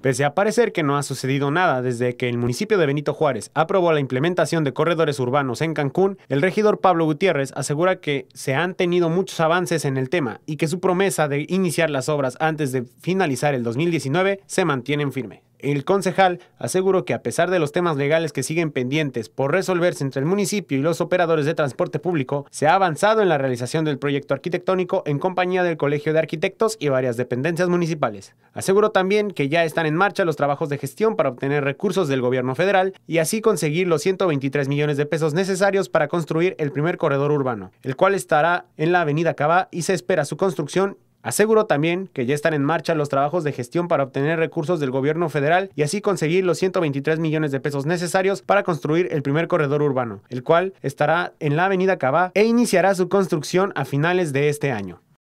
Pese a parecer que no ha sucedido nada desde que el municipio de Benito Juárez aprobó la implementación de corredores urbanos en Cancún, el regidor Pablo Gutiérrez asegura que se han tenido muchos avances en el tema y que su promesa de iniciar las obras antes de finalizar el 2019 se mantiene firme. El concejal aseguró que a pesar de los temas legales que siguen pendientes por resolverse entre el municipio y los operadores de transporte público, se ha avanzado en la realización del proyecto arquitectónico en compañía del Colegio de Arquitectos y varias dependencias municipales. Aseguró también que ya están en marcha los trabajos de gestión para obtener recursos del gobierno federal y así conseguir los 123 millones de pesos necesarios para construir el primer corredor urbano, el cual estará en la avenida Cava y se espera su construcción Aseguró también que ya están en marcha los trabajos de gestión para obtener recursos del gobierno federal y así conseguir los 123 millones de pesos necesarios para construir el primer corredor urbano, el cual estará en la avenida Cabá e iniciará su construcción a finales de este año.